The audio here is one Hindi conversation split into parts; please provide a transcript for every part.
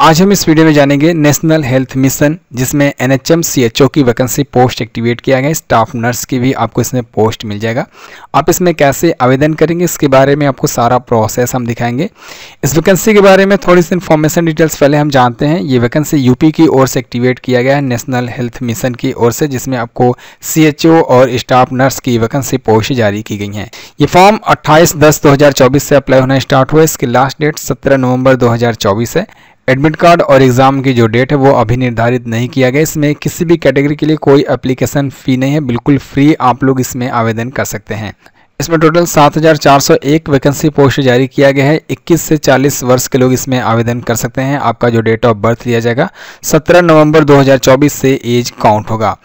आज हम इस वीडियो में जानेंगे नेशनल हेल्थ मिशन जिसमें N H M C H O की वैकेंसी पोस्ट एक्टिवेट किया गया स्टाफ नर्स की भी आपको इसमें पोस्ट मिल जाएगा आप इसमें कैसे आवेदन करेंगे इसके बारे में आपको सारा प्रोसेस हम दिखाएंगे इस वैकेंसी के बारे में थोड़ी सी इन्फॉर्मेशन डिटेल्स पहले हम जानते हैं ये वैकेंसी यूपी की ओर से एक्टिवेट किया गया है नेशनल हेल्थ मिशन की ओर से जिसमें आपको सी एच ओ और स्टाफ नर्स की वैकेंसी पोस्ट जारी की गई हैं ये फॉर्म अट्ठाईस दस दो हज़ार चौबीस से अप्लाई होना स्टार्ट हुआ इसकी लास्ट डेट सत्रह नवंबर दो हज़ार चौबीस है एडमिट कार्ड और एग्ज़ाम की जो डेट है वो अभी निर्धारित नहीं किया गया इसमें किसी भी कैटेगरी के लिए कोई एप्लीकेशन फ़ी नहीं है बिल्कुल फ्री आप लोग इसमें आवेदन कर सकते हैं इसमें टोटल 7,401 वैकेंसी पोस्ट जारी किया गया है 21 से 40 वर्ष के लोग इसमें आवेदन कर सकते हैं आपका जो डेट ऑफ बर्थ लिया जाएगा 17 नवंबर 2024 से एज काउंट होगा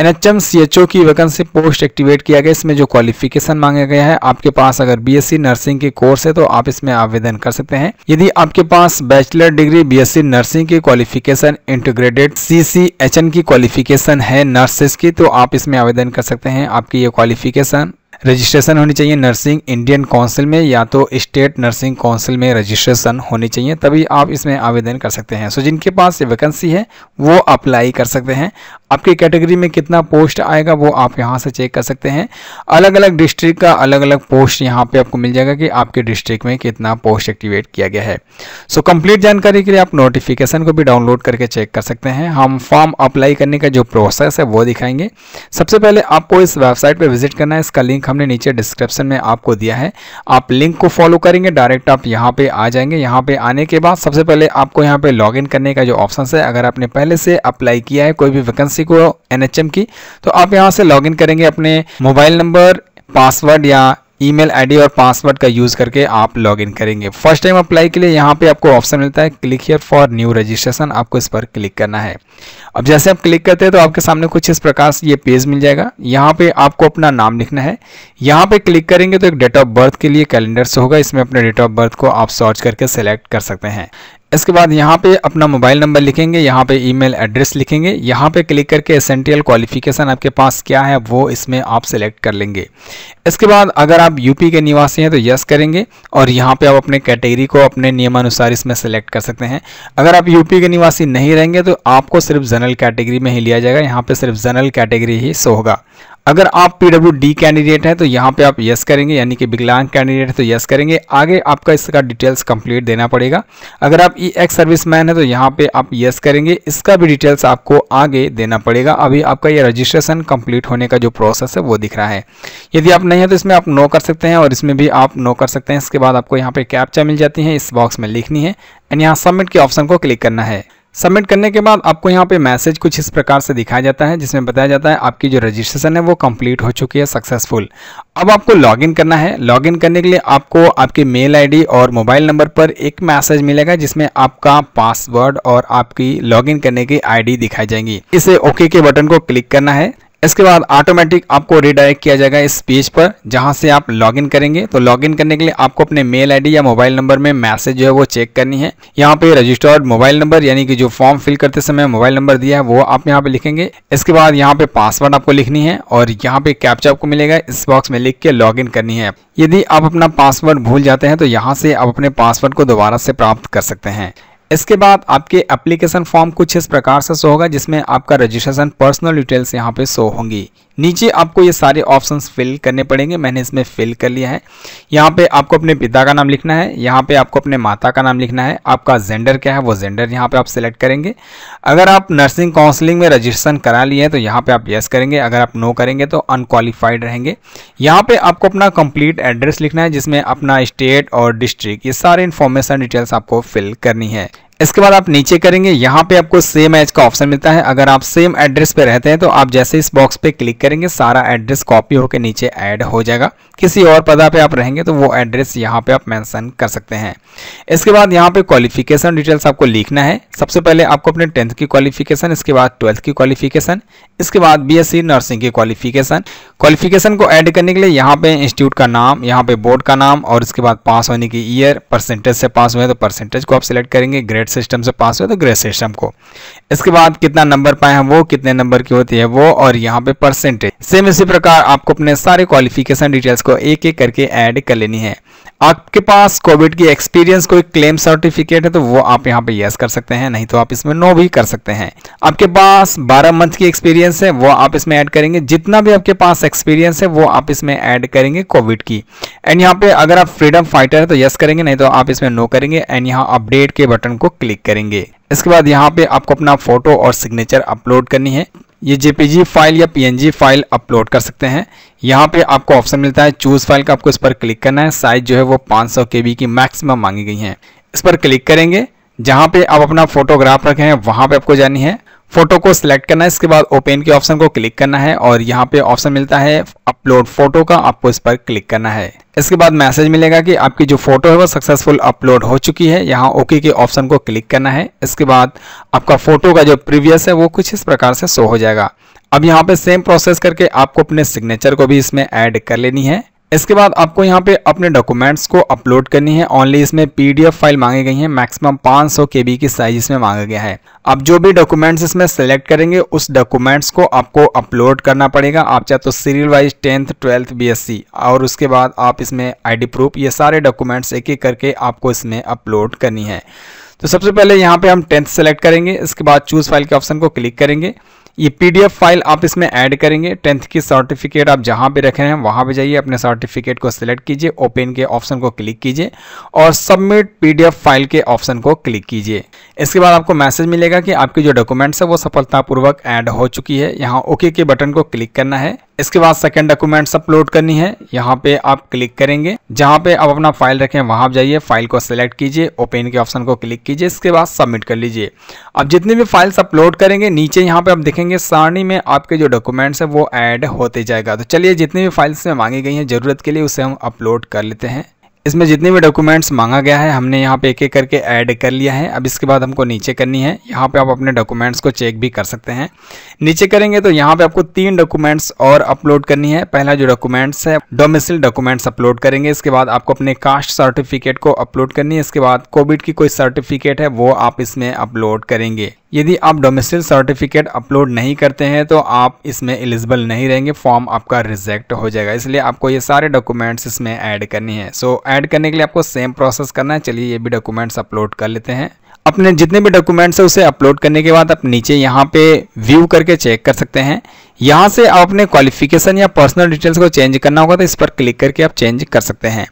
N H M C H O की वैकेंसी पोस्ट एक्टिवेट किया गया इसमें जो क्वालिफिकेशन मांगा गया है आपके पास अगर बी एस सी नर्सिंग के कोर्स है तो आप इसमें आवेदन कर सकते हैं यदि आपके पास bachelor degree B S C nursing की qualification integrated C C H N की क्वालिफिकेशन है नर्सेस की तो आप इसमें आवेदन कर सकते हैं आपकी ये क्वालिफिकेशन रजिस्ट्रेशन होनी चाहिए नर्सिंग इंडियन काउंसिल में या तो स्टेट नर्सिंग काउंसिल में रजिस्ट्रेशन होनी चाहिए तभी आप इसमें आवेदन कर सकते हैं सो जिनके पास वैकेंसी है वो अप्लाई कर सकते हैं आपकी कैटेगरी में कितना पोस्ट आएगा वो आप यहाँ से चेक कर सकते हैं अलग अलग डिस्ट्रिक्ट का अलग अलग पोस्ट यहाँ पे आपको मिल जाएगा कि आपके डिस्ट्रिक्ट में कितना पोस्ट एक्टिवेट किया गया है सो so, कंप्लीट जानकारी के लिए आप नोटिफिकेशन को भी डाउनलोड करके चेक कर सकते हैं हम फॉर्म अप्लाई करने का जो प्रोसेस है वो दिखाएंगे सबसे पहले आपको इस वेबसाइट पर विजिट करना है इसका लिंक हमने नीचे डिस्क्रिप्शन में आपको दिया है आप लिंक को फॉलो करेंगे डायरेक्ट आप यहाँ पर आ जाएंगे यहाँ पर आने के बाद सबसे पहले आपको यहाँ पर लॉग करने का जो ऑप्शन है अगर आपने पहले से अप्लाई किया है कोई भी वैकेंसी इक्यासी को एनएचएम की तो आप यहाँ से लॉगिन करेंगे अपने मोबाइल नंबर पासवर्ड या ईमेल आईडी और पासवर्ड का यूज़ करके आप लॉगिन करेंगे फर्स्ट टाइम अप्लाई के लिए यहाँ पे आपको ऑप्शन मिलता है click here for new registration आपको इस पर क्लिक करना है अब जैसे आप क्लिक करते हैं तो आपके सामने कुछ इस प्रकार से ये पेज मिल जाएगा यहाँ पे आपको अपना नाम लिखना है यहाँ पे क्लिक करेंगे तो एक डेट ऑफ बर्थ के लिए कैलेंडर से होगा इसमें अपने डेट ऑफ बर्थ को आप सर्च करके सेलेक्ट कर सकते हैं इसके बाद यहाँ पे अपना मोबाइल नंबर लिखेंगे यहाँ पे ईमेल एड्रेस लिखेंगे यहाँ पे क्लिक करके एसेंटियल क्वालिफिकेशन आपके पास क्या है वो इसमें आप सेलेक्ट कर लेंगे इसके बाद अगर आप यूपी के निवासी हैं तो यस करेंगे और यहाँ पे आप अपने कैटेगरी को अपने नियमानुसार इसमें सेलेक्ट कर सकते हैं अगर आप यूपी के निवासी नहीं रहेंगे तो आपको सिर्फ जनरल कैटेगरी में ही लिया जाएगा यहाँ पर सिर्फ जनरल कैटेगरी ही सो होगा अगर आप पीडब्ल्यू कैंडिडेट हैं तो यहाँ पे आप यस करेंगे यानी कि विकलांग कैंडिडेट है तो यस करेंगे आगे आपका इसका डिटेल्स कंप्लीट देना पड़ेगा अगर आप ई एक्स सर्विस मैन है तो यहाँ पे आप यस करेंगे इसका भी डिटेल्स आपको आगे देना पड़ेगा अभी आपका ये रजिस्ट्रेशन कंप्लीट होने का जो प्रोसेस है वो दिख रहा है यदि आप नहीं है तो इसमें आप नो कर सकते हैं और इसमें भी आप नो कर सकते हैं इसके बाद आपको यहाँ पे कैप्चा मिल जाती है इस बॉक्स में लिखनी है एंड यहाँ सबमिट के ऑप्शन को क्लिक करना है सबमिट करने के बाद आपको यहाँ पे मैसेज कुछ इस प्रकार से दिखाया जाता है जिसमें बताया जाता है आपकी जो रजिस्ट्रेशन है वो कंप्लीट हो चुकी है सक्सेसफुल अब आपको लॉगिन करना है लॉगिन करने के लिए आपको आपके मेल आईडी और मोबाइल नंबर पर एक मैसेज मिलेगा जिसमें आपका पासवर्ड और आपकी लॉगिन करने की आईडी दिखाई जाएंगी इसे ओके के बटन को क्लिक करना है इसके बाद ऑटोमेटिक आपको रिडायरेक्ट किया जाएगा इस पेज पर जहां से आप लॉगिन करेंगे तो लॉगिन करने के लिए आपको अपने मेल आईडी या मोबाइल नंबर में मैसेज जो है वो चेक करनी है यहां पे रजिस्टर्ड मोबाइल नंबर यानी कि जो फॉर्म फिल करते समय मोबाइल नंबर दिया है वो आप यहाँ पे लिखेंगे इसके बाद यहाँ पे पासवर्ड आपको लिखनी है और यहाँ पे कैप्चा आपको मिलेगा इस बॉक्स में लिख के लॉग करनी है यदि आप अपना पासवर्ड भूल जाते हैं तो यहाँ से आप अपने पासवर्ड को दोबारा से प्राप्त कर सकते हैं इसके बाद आपके एप्लीकेशन फॉर्म कुछ इस प्रकार से शो होगा जिसमें आपका रजिस्ट्रेशन पर्सनल डिटेल्स यहाँ पे शो होंगी नीचे आपको ये सारे ऑप्शंस फिल करने पड़ेंगे मैंने इसमें फिल कर लिया है यहाँ पे आपको अपने पिता का नाम लिखना है यहाँ पे आपको अपने माता का नाम लिखना है आपका जेंडर क्या है वो जेंडर यहाँ पे आप सिलेक्ट करेंगे अगर आप नर्सिंग काउंसलिंग में रजिस्ट्रेशन करा लिए हैं तो यहाँ पे आप यस करेंगे अगर आप नो करेंगे तो अनकालीफाइड रहेंगे यहाँ पर आपको अपना कंप्लीट एड्रेस लिखना है जिसमें अपना स्टेट और डिस्ट्रिक्ट ये सारे इन्फॉर्मेशन डिटेल्स आपको फिल करनी है इसके बाद आप नीचे करेंगे यहाँ पे आपको सेम एज का ऑप्शन मिलता है अगर आप सेम एड्रेस पे रहते हैं तो आप जैसे इस बॉक्स पे क्लिक करेंगे सारा एड्रेस कॉपी होकर नीचे ऐड हो जाएगा किसी और पदा पे आप रहेंगे तो वो एड्रेस यहाँ पे आप मेंशन कर सकते हैं इसके बाद यहाँ पे क्वालिफिकेशन डिटेल्स आपको लिखना है सबसे पहले आपको अपने टेंथ की क्वालिफिकेशन इसके बाद ट्वेल्थ की क्वालिफिकेशन इसके बाद बी नर्सिंग की क्वालिफिकेशन क्वालिफिकेशन को ऐड करने के लिए यहाँ पे इंस्टीट्यूट का नाम यहाँ पे बोर्ड का नाम और इसके बाद पास होने की ईयर परसेंटेज से पास हुए तो परसेंटेज को आप सिलेक्ट करेंगे ग्रेड रेड सिस्टम से पास हुए तो ग्रे सिस्टम को इसके बाद कितना नंबर पाए हैं वो कितने नंबर की होती है वो और यहाँ पे परसेंटेज सेम इसी प्रकार आपको अपने सारे क्वालिफिकेशन डिटेल्स को एक एक करके ऐड कर लेनी है आपके पास कोविड की एक्सपीरियंस कोई क्लेम सर्टिफिकेट है तो वो आप यहाँ पे यस कर सकते हैं नहीं तो आप इसमें नो भी कर सकते हैं आपके पास 12 मंथ की एक्सपीरियंस है वो आप इसमें ऐड करेंगे जितना भी आपके पास एक्सपीरियंस है वो आप इसमें ऐड करेंगे कोविड की एंड यहाँ पे अगर आप फ्रीडम फाइटर है तो यस करेंगे नहीं तो आप इसमें नो करेंगे एंड यहाँ अपडेट के बटन को क्लिक करेंगे इसके बाद यहाँ पे आपको अपना फोटो और सिग्नेचर अपलोड करनी है ये जेपीजी फाइल या पीएनजी फाइल अपलोड कर सकते हैं यहाँ पे आपको ऑप्शन मिलता है चूज फाइल का आपको इस पर क्लिक करना है साइज जो है वो 500 सौ की मैक्सिमम मांगी गई है इस पर क्लिक करेंगे जहां पे आप अपना फोटोग्राफ रखे हैं वहां पे आपको जानी है फोटो को सिलेक्ट करना है इसके बाद ओपन के ऑप्शन को क्लिक करना है और यहाँ पे ऑप्शन मिलता है अपलोड फोटो का आपको इस पर क्लिक करना है इसके बाद मैसेज मिलेगा कि आपकी जो फोटो है वो सक्सेसफुल अपलोड हो चुकी है यहाँ ओके के ऑप्शन को क्लिक करना है इसके बाद आपका फोटो का जो प्रीवियस है वो कुछ इस प्रकार से शो हो जाएगा अब यहाँ पे सेम प्रोसेस करके आपको अपने सिग्नेचर को भी इसमें ऐड कर लेनी है इसके बाद आपको यहाँ पे अपने डॉक्यूमेंट्स को अपलोड करनी है ओनली इसमें पीडीएफ फाइल मांगी गई है मैक्सिमम 500 सौ के की साइज इसमें मांगा गया है आप जो भी डॉक्यूमेंट्स इसमें सेलेक्ट करेंगे उस डॉक्यूमेंट्स को आपको अपलोड करना पड़ेगा आप चाहे तो serial wise tenth twelfth BSc और उसके बाद आप इसमें आई प्रूफ ये सारे डॉक्यूमेंट्स एक एक करके आपको इसमें अपलोड करनी है तो सबसे पहले यहाँ पे हम टेंथ सेलेक्ट करेंगे इसके बाद चूज फाइल के ऑप्शन को क्लिक करेंगे ये पीडीएफ फाइल आप इसमें ऐड करेंगे टेंथ की सर्टिफिकेट आप जहां पे रखे हैं वहां पे जाइए अपने सर्टिफिकेट को सिलेक्ट कीजिए ओपन के ऑप्शन को क्लिक कीजिए और सबमिट पीडीएफ फाइल के ऑप्शन को क्लिक कीजिए इसके बाद आपको मैसेज मिलेगा कि आपकी जो डॉक्यूमेंट्स है वो सफलतापूर्वक ऐड हो चुकी है यहाँ ओके के बटन को क्लिक करना है इसके बाद सेकंड डॉक्यूमेंट्स अपलोड करनी है यहाँ पे आप क्लिक करेंगे जहाँ पे आप अपना फाइल रखें वहाँ आप जाइए फाइल को सिलेक्ट कीजिए ओपन के ऑप्शन को क्लिक कीजिए इसके बाद सबमिट कर लीजिए अब जितनी भी फाइल्स अपलोड करेंगे नीचे यहाँ पे आप देखेंगे करेंगे सारणी में आपके जो डॉक्यूमेंट्स हैं वो ऐड होते जाएगा तो चलिए जितनी भी फाइल्स में मांगी गई हैं ज़रूरत के लिए उसे हम अपलोड कर लेते हैं इसमें जितने भी डॉक्यूमेंट्स मांगा गया है हमने यहाँ पे एक एक करके ऐड कर लिया है अब इसके बाद हमको नीचे करनी है यहाँ पे आप अपने डॉक्यूमेंट्स को चेक भी कर सकते हैं नीचे करेंगे तो यहाँ पे आपको तीन डॉक्यूमेंट्स और अपलोड करनी है पहला जो डॉक्यूमेंट्स है डोमेसिल डॉक्यूमेंट्स अपलोड करेंगे इसके बाद आपको अपने कास्ट सर्टिफिकेट को अपलोड करनी है इसके बाद कोविड की कोई सर्टिफिकेट है वो आप इसमें अपलोड करेंगे यदि आप डोमेस्टिक सर्टिफिकेट अपलोड नहीं करते हैं तो आप इसमें एलिजिबल नहीं रहेंगे फॉर्म आपका रिजेक्ट हो जाएगा इसलिए आपको ये सारे डॉक्यूमेंट्स इसमें ऐड करनी है सो so, ऐड करने के लिए आपको सेम प्रोसेस करना है चलिए ये भी डॉक्यूमेंट्स अपलोड कर लेते हैं अपने जितने भी डॉक्यूमेंट्स है उसे अपलोड करने के बाद आप नीचे यहाँ पे व्यू करके चेक कर सकते हैं यहाँ से आप अपने क्वालिफिकेशन या पर्सनल डिटेल्स को चेंज करना होगा तो इस पर क्लिक करके आप चेंज कर सकते हैं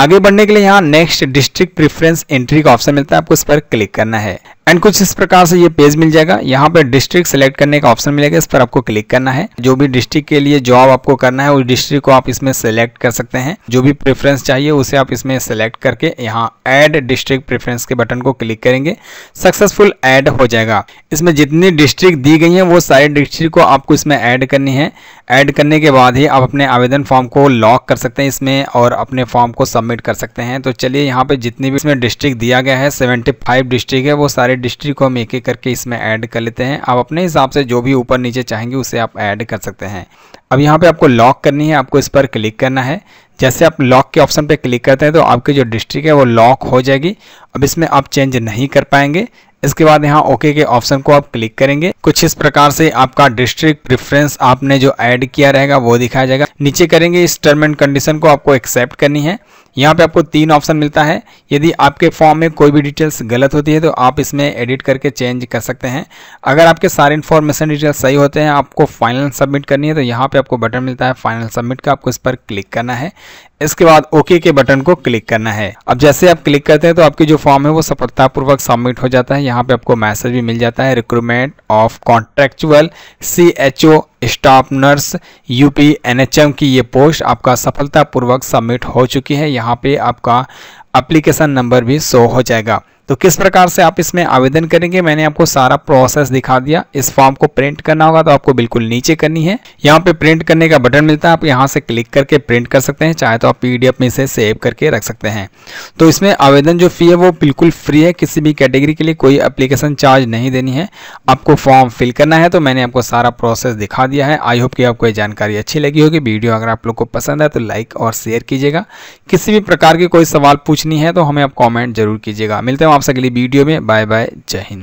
आगे बढ़ने के लिए यहाँ नेक्स्ट डिस्ट्रिक्ट प्रिफरेंस एंट्री का ऑप्शन मिलता है आपको इस पर क्लिक करना है एंड कुछ इस प्रकार से ये पेज मिल जाएगा यहाँ पर डिस्ट्रिक्ट सेलेक्ट करने का ऑप्शन मिलेगा इस पर आपको क्लिक करना है जो भी डिस्ट्रिक्ट के लिए जॉब आपको करना है उस डिस्ट्रिक्ट को आप इसमें सेलेक्ट कर सकते हैं जो भी प्रेफरेंस चाहिए उसे आप इसमें सेलेक्ट करके यहाँ एड डिस्ट्रिक्ट प्रेफरेंस के बटन को क्लिक करेंगे सक्सेसफुल एड हो जाएगा इसमें जितनी डिस्ट्रिक्ट दी गई है वो सारे डिस्ट्रिक्ट को आपको इसमें एड करनी है ऐड करने के बाद ही आप अपने आवेदन फॉर्म को लॉक कर सकते हैं इसमें और अपने फॉर्म को सबमिट कर सकते हैं तो चलिए यहाँ पे जितनी भी इसमें डिस्ट्रिक्ट दिया गया है 75 डिस्ट्रिक्ट है वो सारे डिस्ट्रिक्ट को हम एक एक करके इसमें ऐड कर लेते हैं आप अपने हिसाब से जो भी ऊपर नीचे चाहेंगे उसे आप ऐड कर सकते हैं अब यहाँ पर आपको लॉक करनी है आपको इस पर क्लिक करना है जैसे आप लॉक के ऑप्शन पर क्लिक करते हैं तो आपकी जो डिस्ट्रिक्ट है वो लॉक हो जाएगी अब इसमें आप चेंज नहीं कर पाएंगे इसके बाद यहाँ ओके के ऑप्शन को आप क्लिक करेंगे कुछ इस प्रकार से आपका डिस्ट्रिक्ट प्रिफरेंस आपने जो ऐड किया रहेगा वो दिखाया जाएगा नीचे करेंगे इस टर्म एंड कंडीशन को आपको एक्सेप्ट करनी है यहाँ पे आपको तीन ऑप्शन मिलता है यदि आपके फॉर्म में कोई भी डिटेल्स गलत होती है तो आप इसमें एडिट करके चेंज कर सकते हैं अगर आपके सारे इन्फॉर्मेशन डिटेल्स सही होते हैं आपको फाइनल सबमिट करनी है तो यहाँ पे आपको बटन मिलता है फाइनल सबमिट का आपको इस पर क्लिक करना है इसके बाद ओके के बटन को क्लिक करना है अब जैसे आप क्लिक करते हैं तो आपकी जो फॉर्म है वो सफलतापूर्वक सबमिट हो जाता है यहाँ पे आपको मैसेज भी मिल जाता है recruitment of contractual C H O staff nurse UP NHM की ये पोस्ट आपका सफलतापूर्वक सबमिट हो चुकी है यहाँ पे आपका अप्लीकेशन नंबर भी शो हो जाएगा तो किस प्रकार से आप इसमें आवेदन करेंगे मैंने आपको सारा प्रोसेस दिखा दिया इस फॉर्म को प्रिंट करना होगा तो आपको बिल्कुल नीचे करनी है यहाँ पे प्रिंट करने का बटन मिलता है आप यहाँ से क्लिक करके प्रिंट कर सकते हैं चाहे तो आप पीडीएफ में इसे सेव करके रख सकते हैं तो इसमें आवेदन जो फी है वो बिल्कुल फ्री है किसी भी कैटेगरी के लिए कोई अप्लीकेशन चार्ज नहीं देनी है आपको फॉर्म फिल करना है तो मैंने आपको सारा प्रोसेस दिखा दिया है आई होप की आपको ये जानकारी अच्छी लगी होगी वीडियो अगर आप लोग को पसंद है तो लाइक और शेयर कीजिएगा किसी भी प्रकार की कोई सवाल पूछनी है तो हमें आप कॉमेंट जरूर कीजिएगा मिलते हैं आपसे अगली वीडियो में बाय बाय जय हिंद